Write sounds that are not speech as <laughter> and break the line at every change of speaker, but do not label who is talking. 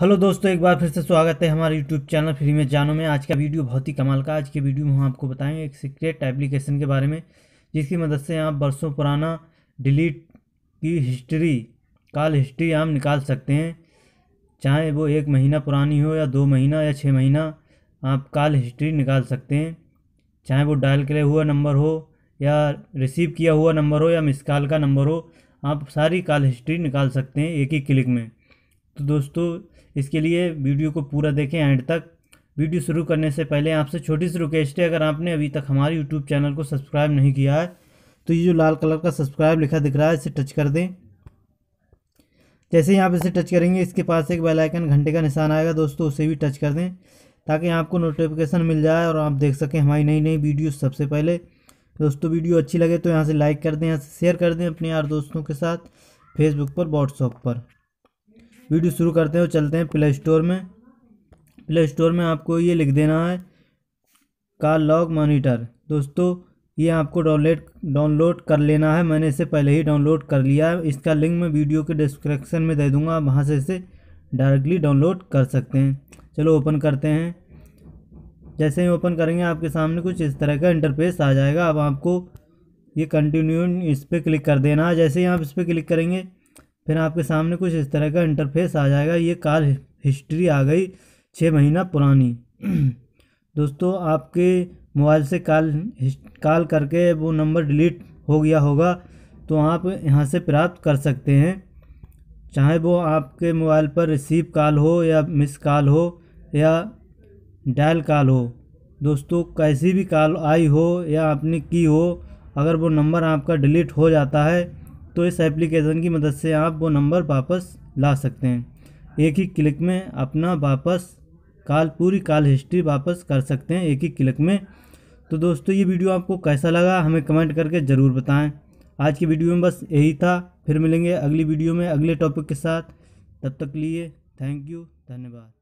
hello दोस्तों एक बार फिर से स्वागत है हमारे यूट्यूब चैनल फ्री में जानो में आज का वीडियो बहुत ही कमाल का आज के वीडियो में हम आपको बताएंगे एक सीक्रेट एप्लीकेशन के बारे में जिसकी मदद से आप बरसों पुराना डिलीट की हिस्ट्री कॉल हिस्ट्री आप निकाल सकते हैं चाहे वो एक महीना पुरानी हो या दो महीना या छः महीना आप कॉल हिस्ट्री निकाल सकते हैं चाहे वो डायल करे हुआ नंबर हो या रिसीव किया हुआ नंबर हो या मिस कॉल का नंबर हो आप सारी कॉल हिस्ट्री निकाल सकते हैं एक ही क्लिक में तो दोस्तों इसके लिए वीडियो को पूरा देखें एंड तक वीडियो शुरू करने से पहले आपसे छोटी सी रिक्वेस्ट है अगर आपने अभी तक हमारे यूट्यूब चैनल को सब्सक्राइब नहीं किया है तो ये जो लाल कलर का सब्सक्राइब लिखा दिख रहा है इसे टच कर दें जैसे ही आप इसे टच करेंगे इसके पास एक बेल आइकन घंटे का निशान आएगा दोस्तों उसे भी टच कर दें ताकि आपको नोटिफिकेशन मिल जाए और आप देख सकें हमारी नई नई वीडियो सबसे पहले दोस्तों वीडियो अच्छी लगे तो यहाँ से लाइक कर दें यहाँ से शेयर कर दें अपने यार दोस्तों के साथ फेसबुक पर व्हाट्सअप पर वीडियो शुरू करते हैं और चलते हैं प्ले स्टोर में प्ले स्टोर में आपको ये लिख देना है कार लॉग मॉनिटर दोस्तों ये आपको डाउनलोड डाउनलोड कर लेना है मैंने इसे पहले ही डाउनलोड कर लिया है इसका लिंक मैं वीडियो के डिस्क्रिप्शन में दे दूँगा आप वहाँ से इसे डायरेक्टली डाउनलोड कर सकते हैं चलो ओपन करते हैं जैसे ही ओपन करेंगे आपके सामने कुछ इस तरह का इंटरफेस आ जाएगा अब आपको ये कंटिन्यू इस पर क्लिक कर देना है जैसे ही आप इस पर क्लिक करेंगे फिर आपके सामने कुछ इस तरह का इंटरफेस आ जाएगा ये कार हिस्ट्री आ गई छः महीना पुरानी <clears throat> दोस्तों आपके मोबाइल से कॉल कॉल करके वो नंबर डिलीट हो गया होगा तो आप यहाँ से प्राप्त कर सकते हैं चाहे वो आपके मोबाइल पर रिसीव कॉल हो या मिस कॉल हो या डायल कॉल हो दोस्तों कैसी भी कॉल आई हो या आपने की हो अगर वो नंबर आपका डिलीट हो जाता है तो इस एप्लीकेशन की मदद से आप वो नंबर वापस ला सकते हैं एक ही क्लिक में अपना वापस कॉल पूरी कॉल हिस्ट्री वापस कर सकते हैं एक ही क्लिक में तो दोस्तों ये वीडियो आपको कैसा लगा हमें कमेंट करके ज़रूर बताएं आज की वीडियो में बस यही था फिर मिलेंगे अगली वीडियो में अगले टॉपिक के साथ तब तक लिए थैंक यू धन्यवाद